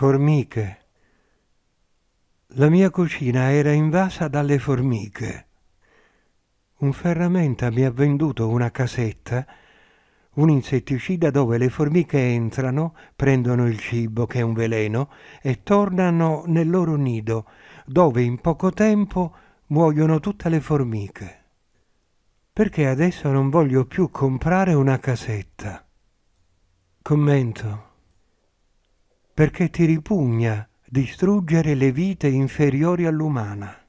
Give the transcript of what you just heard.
formiche. La mia cucina era invasa dalle formiche. Un ferramenta mi ha venduto una casetta, un insetticida dove le formiche entrano, prendono il cibo che è un veleno e tornano nel loro nido, dove in poco tempo muoiono tutte le formiche. Perché adesso non voglio più comprare una casetta. Commento perché ti ripugna distruggere le vite inferiori all'umana.